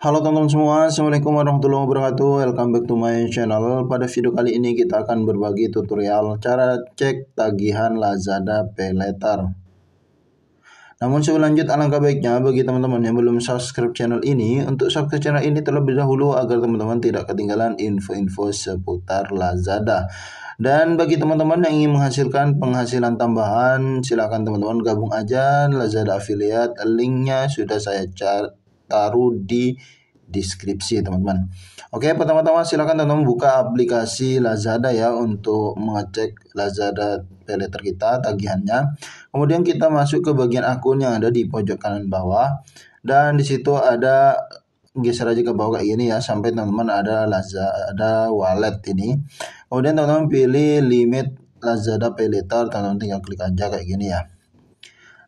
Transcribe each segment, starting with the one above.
Halo teman-teman semua, Assalamualaikum warahmatullahi wabarakatuh Welcome back to my channel Pada video kali ini kita akan berbagi tutorial Cara cek tagihan Lazada Paylater Namun sebelum lanjut alangkah baiknya Bagi teman-teman yang belum subscribe channel ini Untuk subscribe channel ini terlebih dahulu Agar teman-teman tidak ketinggalan info-info seputar Lazada dan bagi teman-teman yang ingin menghasilkan penghasilan tambahan, silakan teman-teman gabung aja Lazada Affiliate. Linknya sudah saya cari taruh di deskripsi teman-teman. Oke pertama-tama silakan teman-teman buka aplikasi Lazada ya untuk mengecek Lazada peleter kita tagihannya. Kemudian kita masuk ke bagian akun yang ada di pojok kanan bawah dan di situ ada geser aja ke bawah kayak gini ya sampai teman-teman ada Lazada ada wallet ini. Kemudian teman-teman pilih limit Lazada peleter teman-teman tinggal klik aja kayak gini ya.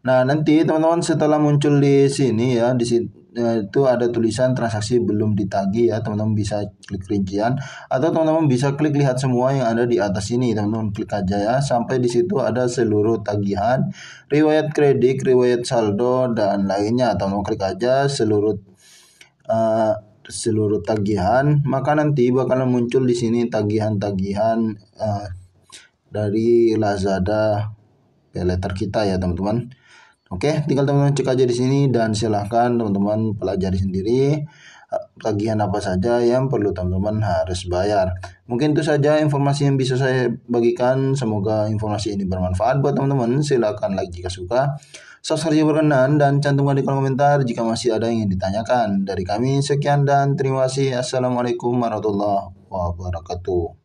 Nah nanti teman-teman setelah muncul di sini ya di sini Ya, itu ada tulisan transaksi belum ditagih ya teman-teman bisa klik rincian atau teman-teman bisa klik lihat semua yang ada di atas ini teman-teman klik aja ya sampai di situ ada seluruh tagihan riwayat kredit riwayat saldo dan lainnya teman-teman klik aja seluruh uh, seluruh tagihan maka nanti bakalan muncul di sini tagihan-tagihan uh, dari Lazada peleter kita ya teman-teman Oke, tinggal teman-teman cek aja di sini dan silahkan teman-teman pelajari sendiri eh, tagihan apa saja yang perlu teman-teman harus bayar. Mungkin itu saja informasi yang bisa saya bagikan. Semoga informasi ini bermanfaat buat teman-teman. Silahkan like jika suka, subscribe jika berkenan, dan cantumkan di kolom komentar jika masih ada yang ingin ditanyakan. Dari kami, sekian dan terima kasih. Assalamualaikum warahmatullahi wabarakatuh.